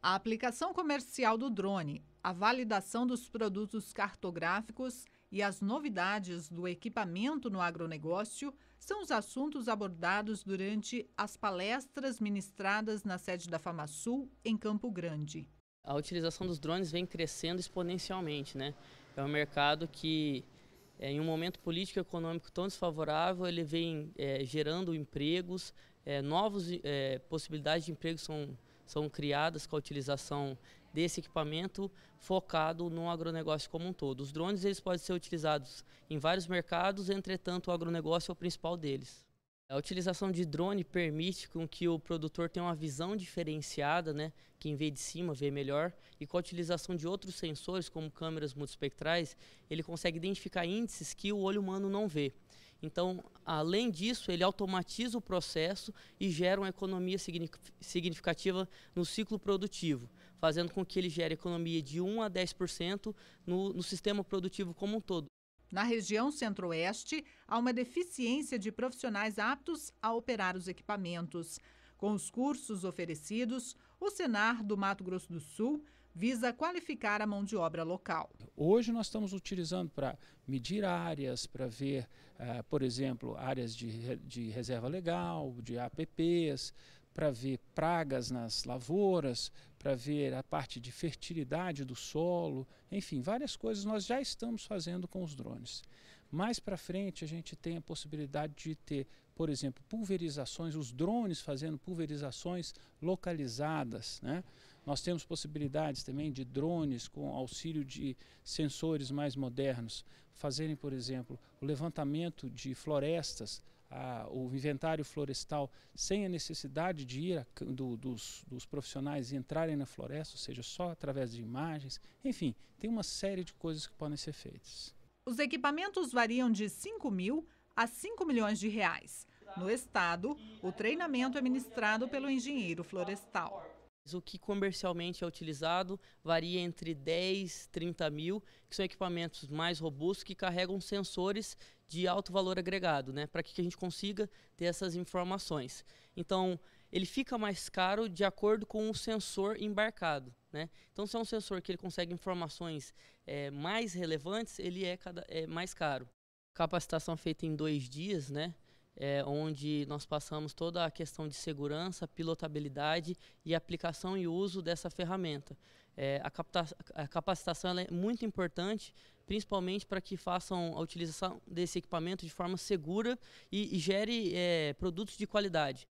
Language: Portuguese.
A aplicação comercial do drone, a validação dos produtos cartográficos e as novidades do equipamento no agronegócio são os assuntos abordados durante as palestras ministradas na sede da FamaSul, em Campo Grande. A utilização dos drones vem crescendo exponencialmente. Né? É um mercado que, é, em um momento político e econômico tão desfavorável, ele vem é, gerando empregos, é, novas é, possibilidades de emprego são são criadas com a utilização desse equipamento focado no agronegócio como um todo. Os drones eles podem ser utilizados em vários mercados, entretanto o agronegócio é o principal deles. A utilização de drone permite com que o produtor tenha uma visão diferenciada, né, que em vez de cima vê melhor, e com a utilização de outros sensores, como câmeras multispectrais, ele consegue identificar índices que o olho humano não vê. Então, além disso, ele automatiza o processo e gera uma economia significativa no ciclo produtivo, fazendo com que ele gere economia de 1 a 10% no, no sistema produtivo como um todo. Na região centro-oeste, há uma deficiência de profissionais aptos a operar os equipamentos. Com os cursos oferecidos, o Senar do Mato Grosso do Sul visa qualificar a mão de obra local. Hoje nós estamos utilizando para medir áreas, para ver, uh, por exemplo, áreas de, de reserva legal, de APPs, para ver pragas nas lavouras, para ver a parte de fertilidade do solo, enfim, várias coisas nós já estamos fazendo com os drones. Mais para frente a gente tem a possibilidade de ter, por exemplo, pulverizações, os drones fazendo pulverizações localizadas, né? Nós temos possibilidades também de drones com auxílio de sensores mais modernos fazerem, por exemplo, o levantamento de florestas, a, o inventário florestal, sem a necessidade de ir a, do, dos, dos profissionais entrarem na floresta, ou seja, só através de imagens. Enfim, tem uma série de coisas que podem ser feitas. Os equipamentos variam de 5 mil a 5 milhões de reais. No estado, o treinamento é ministrado pelo engenheiro florestal o que comercialmente é utilizado varia entre 10, 30 mil, que são equipamentos mais robustos que carregam sensores de alto valor agregado, né, para que a gente consiga ter essas informações. Então, ele fica mais caro de acordo com o sensor embarcado. Né? Então, se é um sensor que ele consegue informações é, mais relevantes, ele é, cada, é mais caro. Capacitação feita em dois dias, né? é, onde nós passamos toda a questão de segurança, pilotabilidade e aplicação e uso dessa ferramenta. É, a, a, capacitação é muito importante, principalmente para que façam a utilização desse equipamento de forma segura e, e gere é, produtos de qualidade.